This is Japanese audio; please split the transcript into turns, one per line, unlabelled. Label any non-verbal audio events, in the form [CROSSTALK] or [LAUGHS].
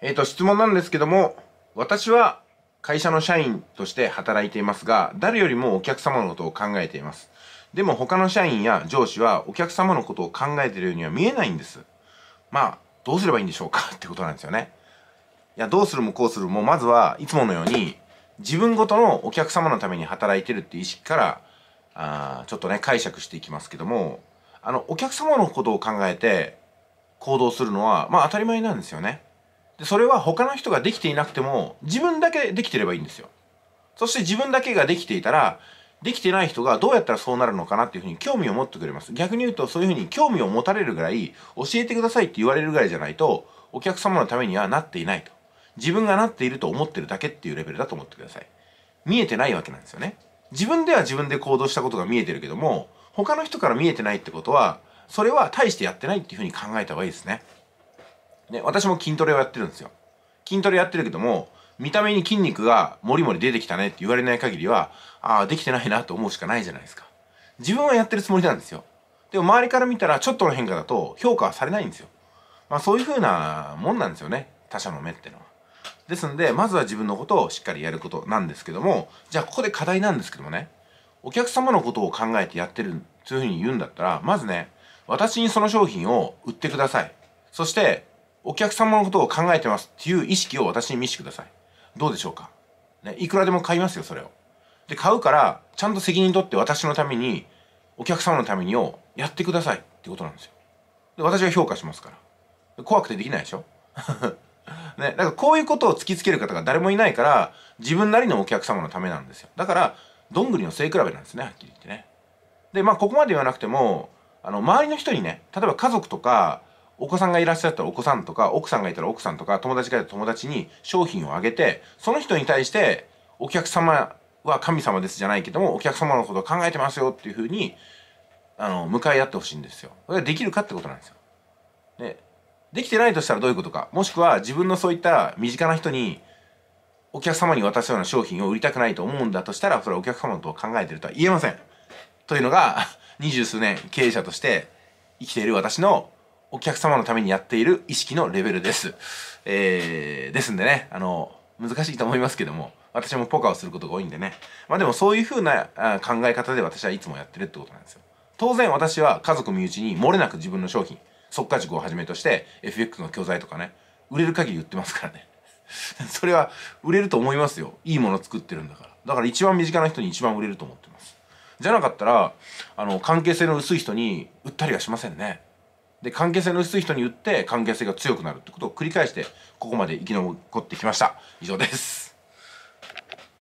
えっ、ー、と、質問なんですけども、私は会社の社員として働いていますが、誰よりもお客様のことを考えています。でも他の社員や上司はお客様のことを考えているようには見えないんです。まあ、どうすればいいんでしょうか [LAUGHS] ってことなんですよね。いや、どうするもこうするも、まずはいつものように、自分ごとのお客様のために働いてるっていう意識から、あちょっとね、解釈していきますけども、あの、お客様のことを考えて行動するのは、まあ当たり前なんですよね。でそれは他の人ができていなくても自分だけできてればいいんですよそして自分だけができていたらできてない人がどうやったらそうなるのかなっていうふうに興味を持ってくれます逆に言うとそういうふうに興味を持たれるぐらい教えてくださいって言われるぐらいじゃないとお客様のためにはなっていないと自分がなっていると思ってるだけっていうレベルだと思ってください見えてないわけなんですよね自分では自分で行動したことが見えてるけども他の人から見えてないってことはそれは大してやってないっていうふうに考えた方がいいですねね、私も筋トレをやってるんですよ。筋トレやってるけども、見た目に筋肉がもりもり出てきたねって言われない限りは、ああ、できてないなと思うしかないじゃないですか。自分はやってるつもりなんですよ。でも周りから見たらちょっとの変化だと評価はされないんですよ。まあそういうふうなもんなんですよね。他者の目ってのは。ですんで、まずは自分のことをしっかりやることなんですけども、じゃあここで課題なんですけどもね、お客様のことを考えてやってる、いういうに言うんだったら、まずね、私にその商品を売ってください。そして、お客様のことを考えてますっていう意識を私に見せてください。どうでしょうか、ね、いくらでも買いますよ、それを。で、買うから、ちゃんと責任取って私のために、お客様のためにをやってくださいってことなんですよ。で、私は評価しますから。怖くてできないでしょ [LAUGHS] ね、だからこういうことを突きつける方が誰もいないから、自分なりのお客様のためなんですよ。だから、どんぐりの背比べなんですね、はっきり言ってね。で、まあ、ここまで言わなくても、あの、周りの人にね、例えば家族とか、お子さんがいらっしゃったらお子さんとか、奥さんがいたら奥さんとか、友達がいたら友達に商品をあげて、その人に対して、お客様は神様ですじゃないけども、お客様のことを考えてますよっていうふうに、あの、向かい合ってほしいんですよ。これができるかってことなんですよ。で、できてないとしたらどういうことか。もしくは自分のそういった身近な人に、お客様に渡すような商品を売りたくないと思うんだとしたら、それはお客様のことを考えてるとは言えません。というのが、二十数年経営者として生きている私のお客様のためにやっている意識のレベルです。えー、ですんでね、あの、難しいと思いますけども、私もポカをすることが多いんでね。まあでもそういう風な考え方で私はいつもやってるってことなんですよ。当然私は家族身内に漏れなく自分の商品、即価塾をはじめとして FX の教材とかね、売れる限り売ってますからね。[LAUGHS] それは売れると思いますよ。いいもの作ってるんだから。だから一番身近な人に一番売れると思ってます。じゃなかったら、あの、関係性の薄い人に売ったりはしませんね。で関係性の薄い人に言って関係性が強くなるってことを繰り返してここまで生き残ってきました以上です